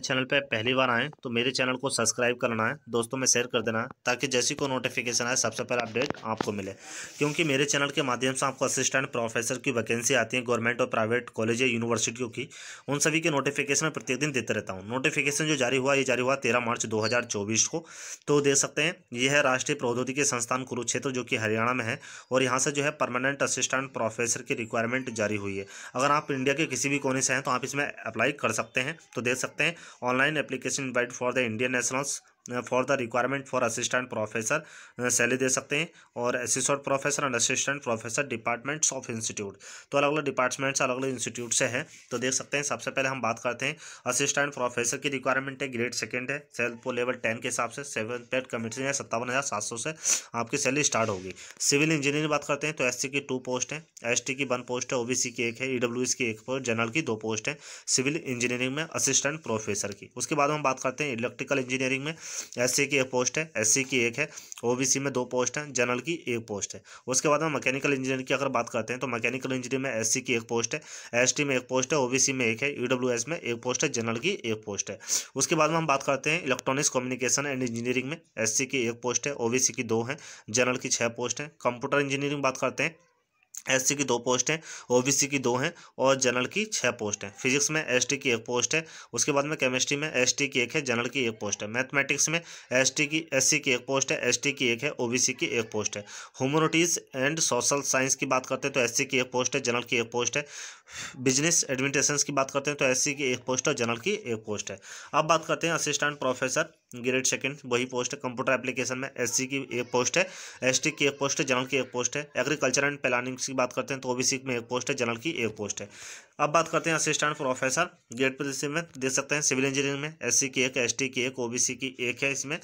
channel पर पहली बार आएँ तो मेरे चैनल को सब्सक्राइब करना है दोस्तों में शेयर कर देना है ताकि जैसी को नोटिफिकेशन आए सबसे पहले अपडेट आपको मिले क्योंकि मेरे चैनल के माध्यम से आपको असिस्टेंट प्रोफेसर की वैकेंसी आती है गवर्नमेंट और प्राइवेट कॉलेज या यूनिवर्सिटियों की उन सभी के नोटिफिकेशन मैं प्रत्येक दिन देते रहता हूँ नोटिफिकेशन जो जारी हुआ ये जारी हुआ तेरह मार्च दो को तो देख सकते हैं यह है राष्ट्रीय प्रौद्योगिकी संस्थान कुरुक्षेत्र जो कि हरियाणा में है और यहाँ से जो है परमानेंट असिस्टेंट प्रोफेसर की रिक्वायरमेंट जारी हुई है अगर आप इंडिया के किसी भी कोने से हैं तो आप इसमें अप्लाई कर सकते हैं तो देख सकते हैं online application invite for the Indian nationals for the requirement for assistant professor salary दे सकते हैं और assistant professor and assistant professor departments of institute तो अलग अलग डिपार्टमेंट्स अलग अलग इंस्टीट्यूट से हैं तो देख सकते हैं सबसे पहले हम बात करते हैं असिस्टेंट प्रोफेसर की रिक्वायरमेंट है ग्रेड सेकेंड है सेल्फ लेवल टेन के हिसाब से सेवन पेड कमिटी है सत्तावन हज़ार सात सौ से आपकी सैलरी स्टार्ट होगी सिविल इंजीनियरिंग बात करते हैं तो एस की टू पोस्ट है एस की वन पोस्ट है ओ की एक है ई e की एक पोस्ट जनरल की दो पोस्ट है सिविल इंजीनियरिंग में असिस्टेंट प्रोफेसर की उसके बाद हम बात करते हैं इलेक्ट्रिकल इंजीनियरिंग में सी की एक पोस्ट है एस की एक है ओ में दो पोस्ट हैं जनरल की एक पोस्ट है उसके बाद हम मैकेनिकल इंजीनियर की अगर बात करते हैं तो मैकेनिकल इंजीनियर में एस की एक पोस्ट है एस में एक पोस्ट है ओ में एक है ई e में एक पोस्ट है जनरल की एक पोस्ट है उसके बाद में हम बात करते हैं इलेक्ट्रॉनिक्स कम्युनिकेशन एंड इंजीनियरिंग में एस की एक पोस्ट है ओबीसी की दो हैं जनरल की छः पोस्ट हैं कंप्यूटर इंजीनियरिंग बात करते हैं एस की दो पोस्ट हैं ओबीसी की दो हैं और जनरल की छः पोस्ट हैं फिजिक्स में एसटी की एक पोस्ट है उसके बाद में केमिस्ट्री में एसटी की एक है जनरल की एक पोस्ट है मैथमेटिक्स में एसटी की एससी की एक पोस्ट है एसटी की एक है ओबीसी की एक पोस्ट है ह्यूमनिटीज़ एंड सोशल साइंस की बात करते हैं तो एस की एक पोस्ट है जनरल की एक पोस्ट है बिजनेस एडमिनिस्ट्रेशन की बात करते हैं तो एस की एक पोस्ट है जनरल की एक पोस्ट है अब बात करते हैं असिस्टेंट प्रोफेसर ग्रेड सेकंड वही पोस्ट है कंप्यूटर एप्लीकेशन में एस की एक पोस्ट है एस की एक पोस्ट है जनरल की एक पोस्ट है एग्रीकल्चर एंड प्लानिंग की बात करते हैं तो ओ में एक पोस्ट है जनरल की एक पोस्ट है अब बात करते हैं असिस्टेंट प्रोफेसर गेट पोजिशन में देख सकते हैं सिविल इंजीनियरिंग में एस की एक एस की एक सी की एक है इसमें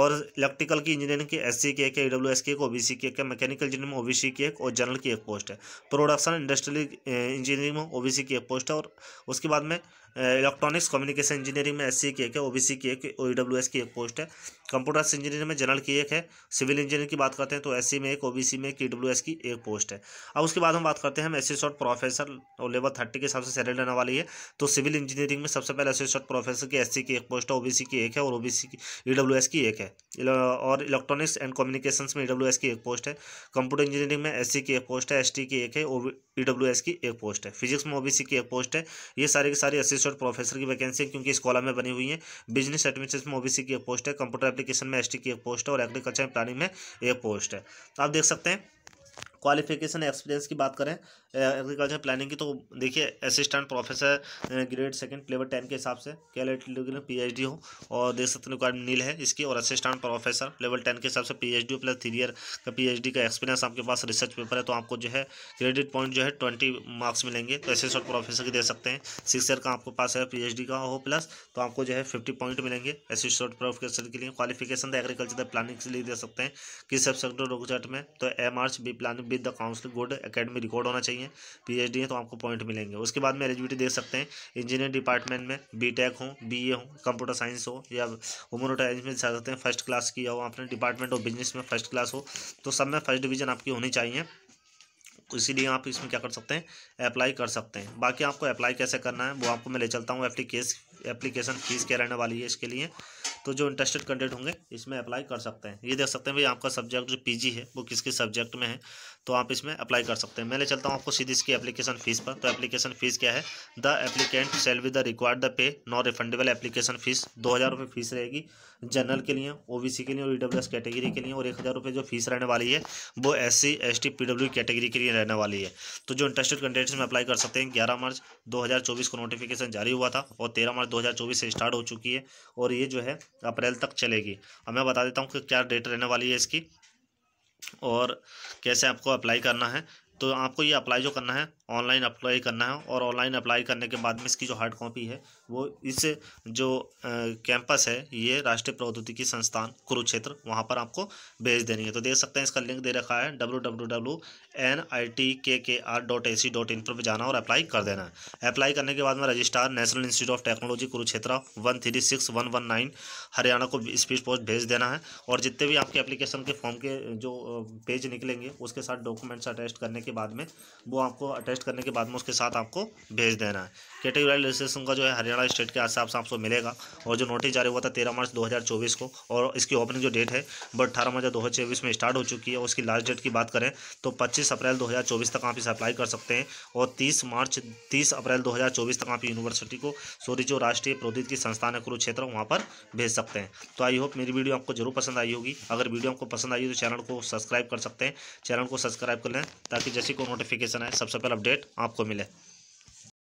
और इलेक्ट्रिकल की इंजीनियरिंग की एस की एक है ई की एक सी की एक है मैकेनिकल इंजीनियरिंग में सी की एक और जनरल की एक पोस्ट है प्रोडक्शन इंडस्ट्रियल इंजीनियरिंग में सी की एक पोस्ट है और उसके बाद में इलेक्ट्रॉनिक्स कम्युनिकेशन इंजीनियरिंग में एस की एक है सी की एक ओ की एक पोस्ट है कंप्यूटर्स इंजीनियरिंग में जनरल की एक है सिविल इंजीनियरिंग की बात करते हैं तो एस में एक सी में एक ई की एक पोस्ट है अब उसके बाद हम बात करते हैं एस प्रोफेसर और लेवल थर्टी प्रैक्टिक के हिसाब से सैलरी लेने वाली है तो सिविल इंजीनियरिंग में सबसे पहले एसोसिएट प्रोफेसर की एससी की एक पोस्ट है ओबीसी की एक है और ओबीसी की ईडब्ल्यूएस की एक है और इलेक्ट्रॉनिक्स एंड कम्युनिकेशन में ईडब्ल्यूएस की एक पोस्ट है कंप्यूटर इंजीनियरिंग में एससी की एक पोस्ट है एस की एक है ईडब्ल्यूएस की एक पोस्ट है फिजिक्स में ओबीसी की एक पोस्ट है ये सारी की सारी असिस्टेंट प्रोफेसर की वैकेंसी है क्योंकि इस कॉलम में बनी हुई है बिजनेस एडमिनिस्ट्रेशन में ओबीसी की एक पोस्ट है कंप्यूटर एप्लीकेशन में एस की एक पोस्ट है और एग्रीकल्चर प्लानिंग में एक पोस्ट है आप देख सकते हैं क्वालिफिकेशन एक्सपीरियंस की बात करें एग्रीकल्चर प्लानिंग की तो देखिए assistant professor grade second level ten के हिसाब से कैलेटिकल पी एच डी हो और देख सकते हैं रिक्वायरमेंट नील है इसकी और असिस्टेंट प्रोफेसर लेवल टेन के हिसाब से P H D plus three year का पी एच डी का एक्सपीरियंस आपके पास रिसर्च पेपर है तो आपको जो है क्रेडिट पॉइंट जो है ट्वेंटी मार्क्स मिलेंगे तो असिस्टेंट प्रोफेसर की दे सकते हैं सिक्स ईयर का आपके पास है पी एच डी का हो प्लस तो आपको जो है फिफ्टी पॉइंट मिलेंगे असिस्टेंट प्रोफेसर के लिए क्वालिफिकेशन एग्रीकल्चर प्लानिंग के लिए दे सकते हैं किस सब सेक्टर में तो एम आर्स B planning with the council good academy record होना चाहिए पीएचडी है तो आपको पॉइंट मिलेंगे उसके बाद में एलिजिबिलिटी देख सकते हैं इंजीनियर डिपार्टमेंट में बी टेक हो बी ए हो कंप्यूटर साइंस हो या ह्यूमनोटाइज में जा सकते हैं फर्स्ट क्लास किया हो आपने डिपार्टमेंट ऑफ बिजनेस में फर्स्ट क्लास हो तो सब में फर्स्ट डिवीजन आपकी होनी चाहिए इसीलिए आप इसमें क्या कर सकते हैं अप्लाई कर सकते हैं बाकी आपको अप्लाई कैसे करना है वो आपको मैं ले चलता हूँ एप्लीकेस एप्लीकेशन फ़ीस क्या रहने वाली है इसके लिए तो जो इंटरेस्टेड कैंडिडेट होंगे इसमें अप्लाई कर सकते हैं ये देख सकते हैं भाई आपका सब्जेक्ट जो पीजी है वो किसके सब्जेक्ट में है तो आप इसमें अप्लाई कर सकते हैं मैं ले चलता हूँ आपको सीधी इसकी एप्लीकेशन फीस पर तो एप्लीकेशन फीस क्या है the applicant shall with the required the pay non refundable application fees दो हज़ार रुपये फीस रहेगी जनरल के लिए सी के लिए और ई e कैटेगरी के लिए और एक हज़ार रुपये जो फीस रहने वाली है वो S C S T P W category के लिए रहने वाली है तो जो इंटरेस्टेड कैंडिडेट्स में अप्लाई कर सकते हैं ग्यारह मार्च दो हज़ार चौबीस को नोटिफिकेशन जारी हुआ था और तेरह मार्च दो हज़ार चौबीस से स्टार्ट हो चुकी है और ये जो है अप्रैल तक चलेगी अब मैं बता देता हूँ कि क्या डेट रहने वाली है इसकी और कैसे आपको अप्लाई करना है तो आपको ये अप्लाई जो करना है ऑनलाइन अप्लाई करना है और ऑनलाइन अप्लाई करने के बाद में इसकी जो हार्ड कॉपी है वो इस जो कैंपस है ये राष्ट्रीय प्रौद्योगिकी संस्थान कुरुक्षेत्र वहाँ पर आपको भेज देनी है तो देख सकते हैं इसका लिंक दे रखा है W W W N I T K K R dot A C dot in पर जाना और अप्लाई कर देना है अप्लाई करने के बाद में registrar National Institute of Technology Kurukshetra one three six one one nine Haryana को स्पीड पोस्ट भेज देना है और जितने भी आपके एप्लीकेशन के फॉर्म के जो पेज निकलेंगे उसके साथ डॉक्यूमेंट्स अटैच करने के बाद में वो आपको अटैच टेस्ट करने के बाद में उसके साथ आपको भेज देना है कैटेगरी रजिस्ट्रेशन का जो है हरियाणा स्टेट के हिसाब से आपको मिलेगा और जो नोटिस जारी हुआ था तेरह मार्च दो को और इसकी ओपनिंग जो डेट है वो अट्ठारह मार्च दो में स्टार्ट हो चुकी है और उसकी लास्ट डेट की बात करें तो पच्चीस अप्रैल दो तक आप इसे अप्लाई कर सकते हैं और तीस मार्च तीस अप्रैल दो तक आप यूनिवर्सिटी को सॉरी जो राष्ट्रीय प्रौद्योगिकी संस्थान है कुरुक्षेत्र वहाँ पर भेज सकते हैं तो आई होप मेरी वीडियो आपको जरूर पसंद आई होगी अगर वीडियो आपको पसंद आई हो तो चैनल को सब्सक्राइब कर सकते हैं चैनल को सब्सक्राइब कर लें ताकि जैसे कोई नोटिफिकेशन है सबसे पहले अपडेट आपको मिले